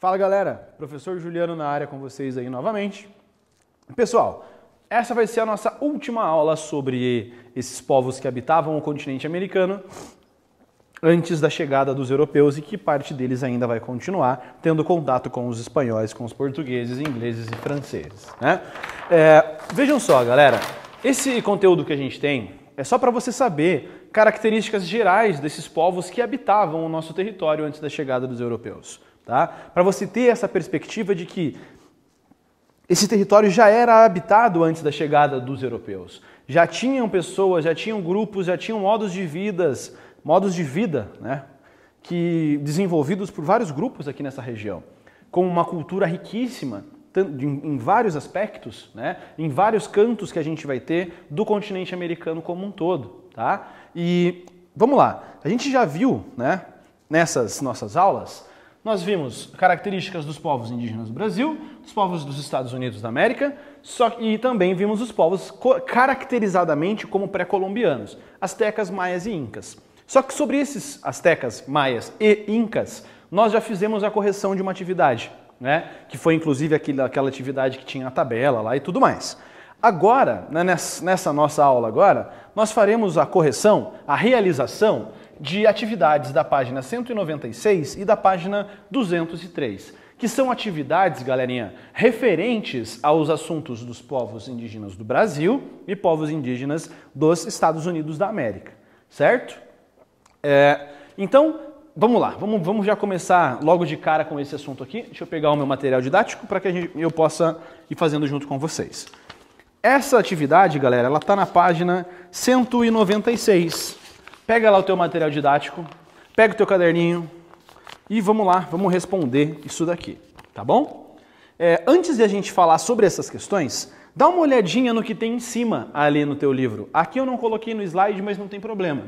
Fala galera, professor Juliano na área com vocês aí novamente. Pessoal, essa vai ser a nossa última aula sobre esses povos que habitavam o continente americano antes da chegada dos europeus e que parte deles ainda vai continuar tendo contato com os espanhóis, com os portugueses, ingleses e franceses. Né? É, vejam só, galera, esse conteúdo que a gente tem é só para você saber características gerais desses povos que habitavam o nosso território antes da chegada dos europeus. Tá? Para você ter essa perspectiva de que esse território já era habitado antes da chegada dos europeus. Já tinham pessoas, já tinham grupos, já tinham modos de vidas, modos de vida, né? Que desenvolvidos por vários grupos aqui nessa região, com uma cultura riquíssima em vários aspectos, né? Em vários cantos que a gente vai ter do continente americano como um todo, tá? E vamos lá. A gente já viu, né, nessas nossas aulas, nós vimos características dos povos indígenas do Brasil, dos povos dos Estados Unidos da América, só que, e também vimos os povos caracterizadamente como pré-colombianos, astecas, maias e incas. Só que sobre esses astecas, maias e incas, nós já fizemos a correção de uma atividade, né? Que foi inclusive aquela, aquela atividade que tinha a tabela lá e tudo mais. Agora, né, nessa nossa aula agora, nós faremos a correção, a realização de atividades da página 196 e da página 203, que são atividades, galerinha, referentes aos assuntos dos povos indígenas do Brasil e povos indígenas dos Estados Unidos da América, certo? É, então, vamos lá, vamos, vamos já começar logo de cara com esse assunto aqui. Deixa eu pegar o meu material didático para que gente, eu possa ir fazendo junto com vocês. Essa atividade, galera, ela está na página 196 Pega lá o teu material didático, pega o teu caderninho e vamos lá, vamos responder isso daqui, tá bom? É, antes de a gente falar sobre essas questões, dá uma olhadinha no que tem em cima ali no teu livro. Aqui eu não coloquei no slide, mas não tem problema.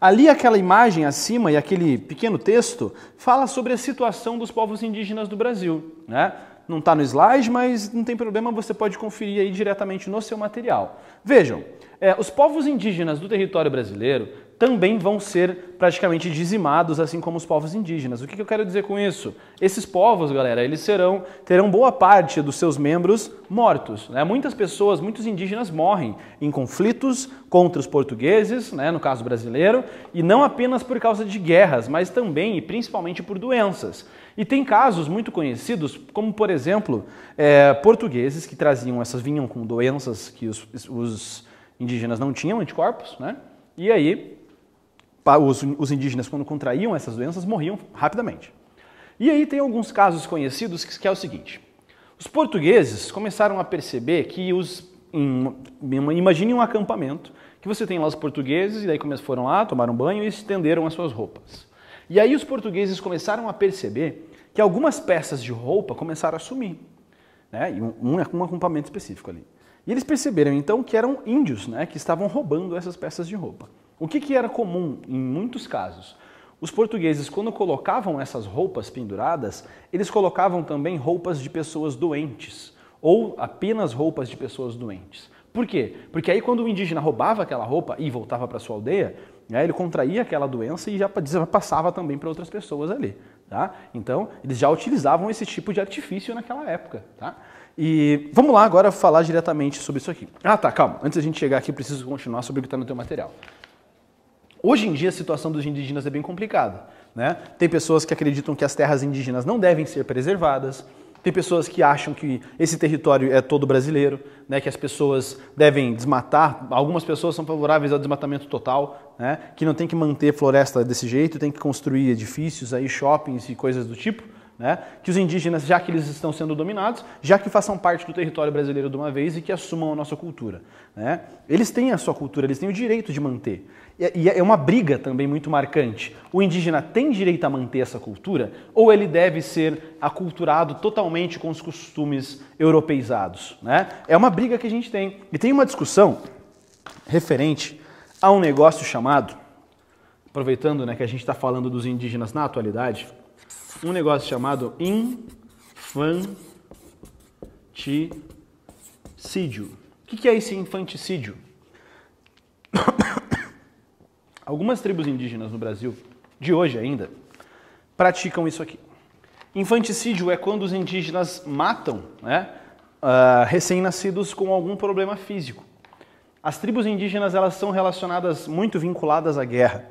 Ali aquela imagem acima e aquele pequeno texto fala sobre a situação dos povos indígenas do Brasil, né? Não está no slide, mas não tem problema, você pode conferir aí diretamente no seu material. Vejam, é, os povos indígenas do território brasileiro também vão ser praticamente dizimados, assim como os povos indígenas. O que eu quero dizer com isso? Esses povos, galera, eles serão, terão boa parte dos seus membros mortos. Né? Muitas pessoas, muitos indígenas morrem em conflitos contra os portugueses, né? no caso brasileiro, e não apenas por causa de guerras, mas também e principalmente por doenças. E tem casos muito conhecidos, como por exemplo, é, portugueses que traziam essas, vinham com doenças que os, os indígenas não tinham anticorpos, né? E aí os, indígenas, quando contraíam essas doenças, morriam rapidamente. E aí tem alguns casos conhecidos que, é o seguinte: os portugueses começaram a perceber que os. imagine um acampamento que você tem lá os portugueses, e daí foram lá, tomaram banho e estenderam as suas roupas. E aí os portugueses começaram a perceber que algumas peças de roupa começaram a sumir, né? E um, um, um acampamento específico ali. E eles perceberam então que eram índios, né, que estavam roubando essas peças de roupa. O que, que era comum em muitos casos? Os portugueses, quando colocavam essas roupas penduradas, eles colocavam também roupas de pessoas doentes, ou apenas roupas de pessoas doentes. Por quê? Porque aí, quando o indígena roubava aquela roupa e voltava para sua aldeia, né, ele contraía aquela doença e já passava também para outras pessoas ali. Tá? Então, eles já utilizavam esse tipo de artifício naquela época. Tá? E vamos lá agora falar diretamente sobre isso aqui. Ah, tá, calma. Antes da gente chegar aqui, preciso continuar sobre o que está no teu material. Hoje em dia a situação dos indígenas é bem complicada. Né? Tem pessoas que acreditam que as terras indígenas não devem ser preservadas, tem pessoas que acham que esse território é todo brasileiro, né, que as pessoas devem desmatar. Algumas pessoas são favoráveis ao desmatamento total, né, que não tem que manter floresta desse jeito, tem que construir edifícios, aí shoppings e coisas do tipo. Né? Que os indígenas, já que eles estão sendo dominados, já que façam parte do território brasileiro de uma vez e que assumam a nossa cultura. Né? Eles têm a sua cultura, eles têm o direito de manter. É, e é uma briga também muito marcante. O indígena tem direito a manter essa cultura ou ele deve ser aculturado totalmente com os costumes europeizados? Né? É uma briga que a gente tem. E tem uma discussão referente a um negócio chamado, aproveitando né, que a gente está falando dos indígenas na atualidade, um negócio chamado infanticídio. O que é esse infanticídio? Algumas tribos indígenas no Brasil, de hoje ainda, praticam isso aqui. Infanticídio é quando os indígenas matam né, uh, recém-nascidos com algum problema físico. As tribos indígenas elas são relacionadas muito vinculadas à guerra.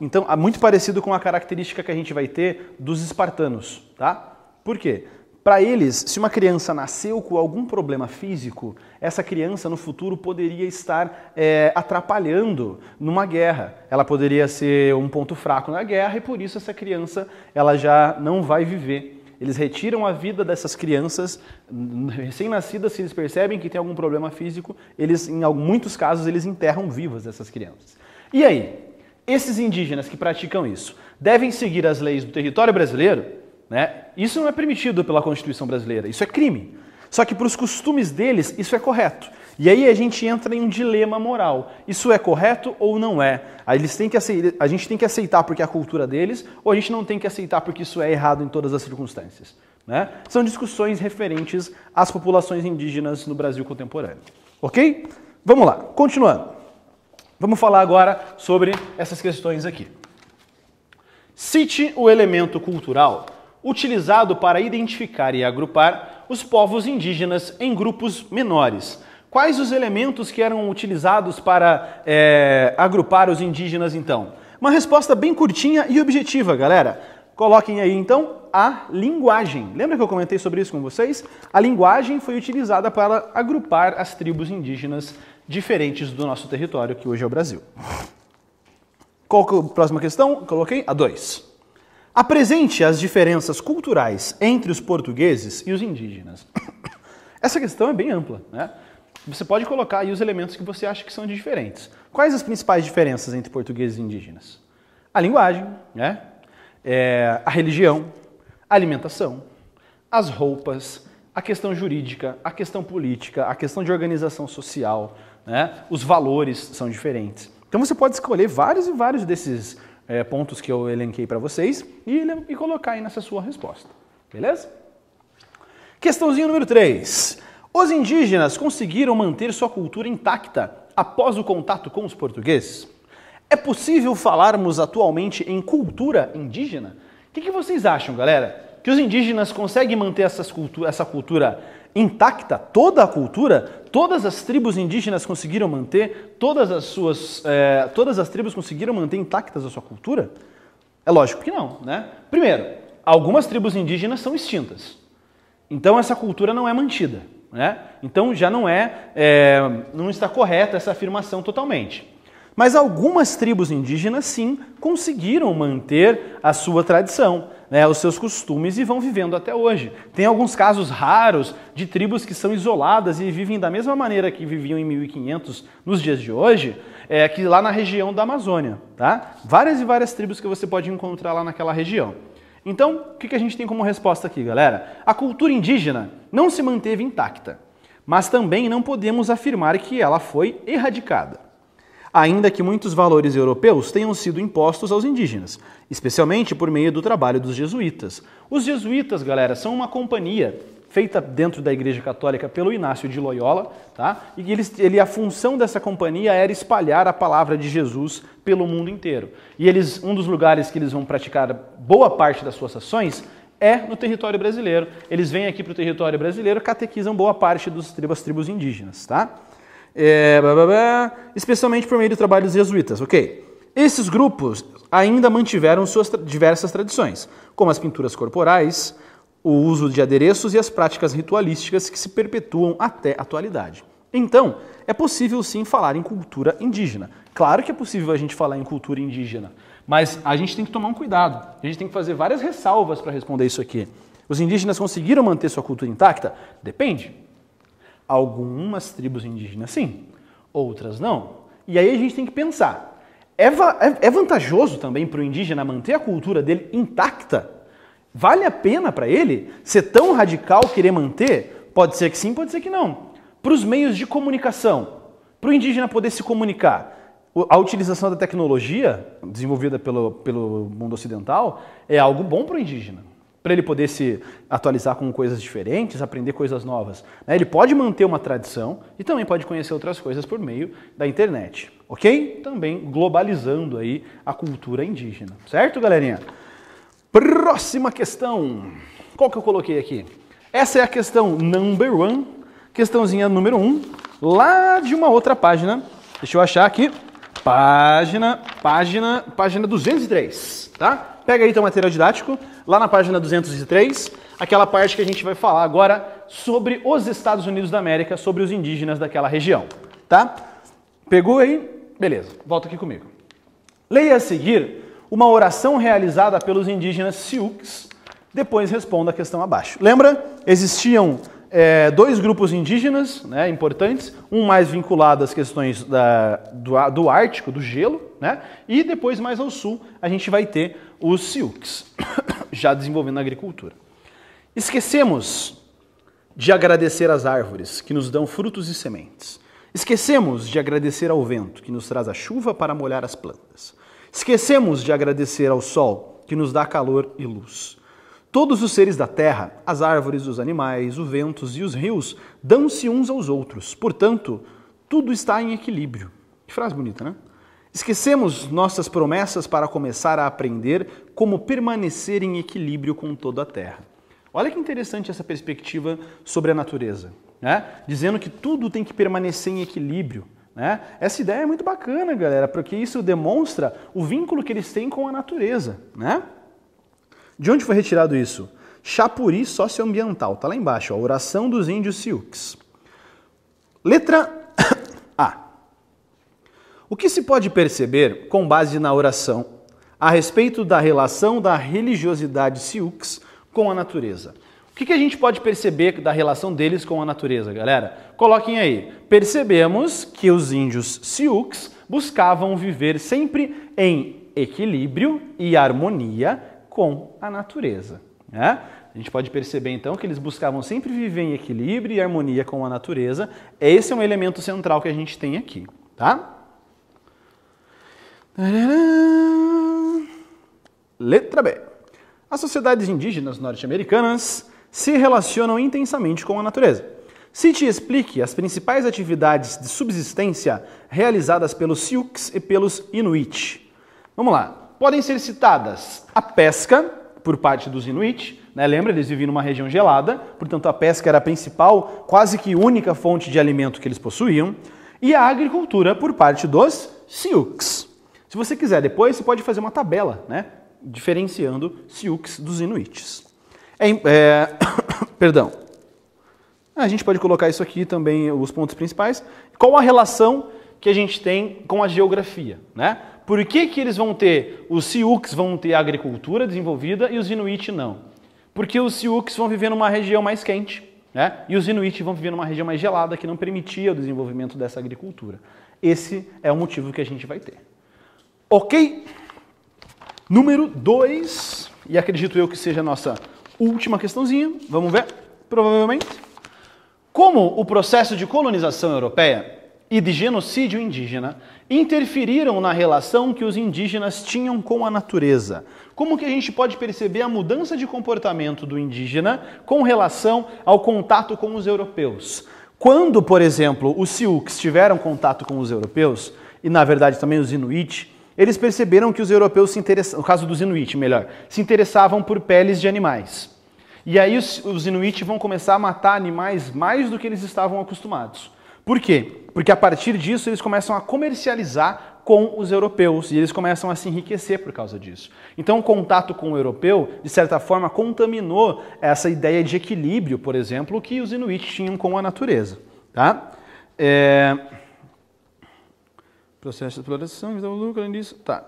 Então, é muito parecido com a característica que a gente vai ter dos espartanos, tá? Por quê? Para eles, se uma criança nasceu com algum problema físico, essa criança no futuro poderia estar é, atrapalhando numa guerra. Ela poderia ser um ponto fraco na guerra e por isso essa criança ela já não vai viver. Eles retiram a vida dessas crianças recém-nascidas, se eles percebem que tem algum problema físico, eles, em muitos casos, eles enterram vivas essas crianças. E aí? Esses indígenas que praticam isso devem seguir as leis do território brasileiro? Né? Isso não é permitido pela Constituição brasileira, isso é crime. Só que para os costumes deles, isso é correto. E aí a gente entra em um dilema moral. Isso é correto ou não é? Eles têm que aceitar, a gente tem que aceitar porque é a cultura deles, ou a gente não tem que aceitar porque isso é errado em todas as circunstâncias. Né? São discussões referentes às populações indígenas no Brasil contemporâneo. Ok? Vamos lá, continuando. Vamos falar agora sobre essas questões aqui. Cite o elemento cultural utilizado para identificar e agrupar os povos indígenas em grupos menores. Quais os elementos que eram utilizados para é, agrupar os indígenas, então? Uma resposta bem curtinha e objetiva, galera. Coloquem aí então a linguagem. Lembra que eu comentei sobre isso com vocês? A linguagem foi utilizada para agrupar as tribos indígenas diferentes do nosso território, que hoje é o Brasil. Qual que é a próxima questão? Coloquei a 2. Apresente as diferenças culturais entre os portugueses e os indígenas. Essa questão é bem ampla, né? Você pode colocar aí os elementos que você acha que são diferentes. Quais as principais diferenças entre portugueses e indígenas? A linguagem, né? é, a religião, a alimentação, as roupas, a questão jurídica, a questão política, a questão de organização social, né? os valores são diferentes. Então você pode escolher vários e vários desses é, pontos que eu elenquei para vocês e, e, colocar aí nessa sua resposta. Beleza? Questãozinha número 3. Os indígenas conseguiram manter sua cultura intacta após o contato com os portugueses? É possível falarmos atualmente em cultura indígena? O que, que vocês acham, galera? Que os indígenas conseguem manter cultu essa cultura intacta? Toda a cultura? Todas as tribos indígenas conseguiram manter? Todas as suas. É, todas as tribos conseguiram manter intactas a sua cultura? É lógico que não, né? Primeiro, algumas tribos indígenas são extintas. Então essa cultura não é mantida, né? Então já não é, é não está correta essa afirmação totalmente. Mas algumas tribos indígenas, sim, conseguiram manter a sua tradição, né, os seus costumes e vão vivendo até hoje. Tem alguns casos raros de tribos que são isoladas e vivem da mesma maneira que viviam em 1500 nos dias de hoje, é, que lá na região da Amazônia. Tá? Várias e várias tribos que você pode encontrar lá naquela região. Então, o que a gente tem como resposta aqui, galera? A cultura indígena não se manteve intacta, mas também não podemos afirmar que ela foi erradicada ainda que muitos valores europeus tenham sido impostos aos indígenas, especialmente por meio do trabalho dos jesuítas. Os jesuítas, galera, são uma companhia feita dentro da Igreja Católica pelo Inácio de Loyola, tá? E eles, ele, a função dessa companhia era espalhar a palavra de Jesus pelo mundo inteiro. E eles, um dos lugares que eles vão praticar boa parte das suas ações é no território brasileiro. Eles vêm aqui para o território brasileiro, catequizam boa parte dos tribos, tribos indígenas, tá? é, blá, blá, blá, especialmente por meio de trabalhos jesuítas, ok? Esses grupos ainda mantiveram suas diversas tradições, como as pinturas corporais, o uso de adereços e as práticas ritualísticas que se perpetuam até a atualidade. Então, é possível sim falar em cultura indígena. Claro que é possível a gente falar em cultura indígena, mas a gente tem que tomar um cuidado. A gente tem que fazer várias ressalvas para responder isso aqui. Os indígenas conseguiram manter sua cultura intacta? Depende. Algumas tribos indígenas sim, outras não. E aí a gente tem que pensar: é, é, é vantajoso também para o indígena manter a cultura dele intacta? Vale a pena para ele ser tão radical querer manter? Pode ser que sim, pode ser que não. Para os meios de comunicação, para o indígena poder se comunicar, a utilização da tecnologia desenvolvida pelo, pelo mundo ocidental é algo bom para o indígena para ele poder se atualizar com coisas diferentes, aprender coisas novas. Né? Ele pode manter uma tradição e também pode conhecer outras coisas por meio da internet, ok? Também globalizando aí a cultura indígena, certo, galerinha? Próxima questão. Qual que eu coloquei aqui? Essa é a questão number one, questãozinha número um, lá de uma outra página. Deixa eu achar aqui. Página, página, página 203, tá? Pega aí teu material didático, lá na página 203, aquela parte que a gente vai falar agora sobre os Estados Unidos da América, sobre os indígenas daquela região, tá? Pegou aí? Beleza, volta aqui comigo. Leia a seguir uma oração realizada pelos indígenas Sioux, depois responda a questão abaixo. Lembra? Existiam é, dois grupos indígenas né, importantes, um mais vinculado às questões da, do, do, Ártico, do gelo, né, e depois mais ao sul a gente vai ter os Sioux, já desenvolvendo a agricultura. Esquecemos de agradecer às árvores que nos dão frutos e sementes. Esquecemos de agradecer ao vento que nos traz a chuva para molhar as plantas. Esquecemos de agradecer ao sol que nos dá calor e luz. Todos os seres da terra, as árvores, os animais, os ventos e os rios, dão-se uns aos outros. Portanto, tudo está em equilíbrio. Que frase bonita, né? Esquecemos nossas promessas para começar a aprender como permanecer em equilíbrio com toda a terra. Olha que interessante essa perspectiva sobre a natureza, né? dizendo que tudo tem que permanecer em equilíbrio. Né? Essa ideia é muito bacana, galera, porque isso demonstra o vínculo que eles têm com a natureza. Né? De onde foi retirado isso? Chapuri socioambiental, está lá embaixo, A Oração dos Índios Sioux. Letra A. O que se pode perceber, com base na oração, a respeito da relação da religiosidade Sioux com a natureza? O que, que, a gente pode perceber da relação deles com a natureza, galera? Coloquem aí. Percebemos que os índios Sioux buscavam viver sempre em equilíbrio e harmonia com a natureza. Né? A gente pode perceber então que eles buscavam sempre viver em equilíbrio e harmonia com a natureza. Esse é um elemento central que a gente tem aqui, tá? Letra B. As sociedades indígenas norte-americanas se relacionam intensamente com a natureza. Cite e explique as principais atividades de subsistência realizadas pelos Sioux e pelos Inuit. Vamos lá podem ser citadas a pesca, por parte dos Inuit, né? lembra, eles viviam numa região gelada, portanto a pesca era a principal, quase que única fonte de alimento que eles possuíam, e a agricultura por parte dos Sioux. Se você quiser depois, você pode fazer uma tabela, né? diferenciando Sioux dos Inuits. É, é... Perdão. Ah, a gente pode colocar isso aqui também, os pontos principais. Qual a relação que a gente tem com a geografia, né? Por que, que eles vão ter, os Siuks vão ter agricultura desenvolvida e os Inuit não? Porque os Siuks vão viver numa região mais quente, né? E os Inuit vão viver numa região mais gelada que não permitia o desenvolvimento dessa agricultura. Esse é o motivo que a gente vai ter. Ok? Número 2, e acredito eu que seja a nossa última questãozinha, vamos ver, provavelmente. Como o processo de colonização europeia e de genocídio indígena interferiram na relação que os indígenas tinham com a natureza. Como que a gente pode perceber a mudança de comportamento do indígena com relação ao contato com os europeus? Quando, por exemplo, os Sioux tiveram contato com os europeus, e na verdade também os Inuit, eles perceberam que os europeus se interessavam, no caso dos Inuit, melhor, se interessavam por peles de animais. E aí os, os Inuit vão começar a matar animais mais do que eles estavam acostumados. Por quê? Porque a partir disso eles começam a comercializar com os europeus e eles começam a se enriquecer por causa disso. Então, o contato com o europeu, de certa forma, contaminou essa ideia de equilíbrio, por exemplo, que os inuits tinham com a natureza. Tá? É... Processo de exploração, lucro nisso. Tá.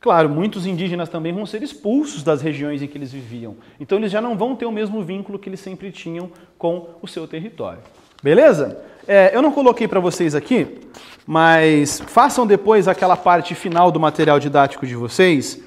Claro, muitos indígenas também vão ser expulsos das regiões em que eles viviam. Então, eles já não vão ter o mesmo vínculo que eles sempre tinham com o seu território. Beleza? É, eu não coloquei para vocês aqui, mas façam depois aquela parte final do material didático de vocês,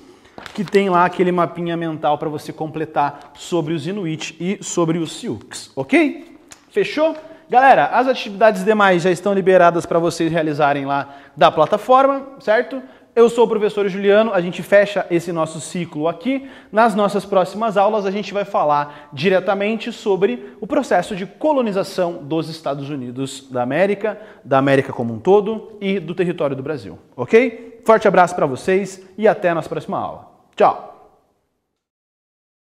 que tem lá aquele mapinha mental para você completar sobre os Inuit e sobre os Sioux, ok? Fechou? Galera, as atividades demais já estão liberadas para vocês realizarem lá da plataforma, certo? Eu sou o professor Juliano, a gente fecha esse nosso ciclo aqui. Nas nossas próximas aulas, a gente vai falar diretamente sobre o processo de colonização dos Estados Unidos da América, da América como um todo e do território do Brasil, ok? Forte abraço para vocês e até a nossa próxima aula. Tchau!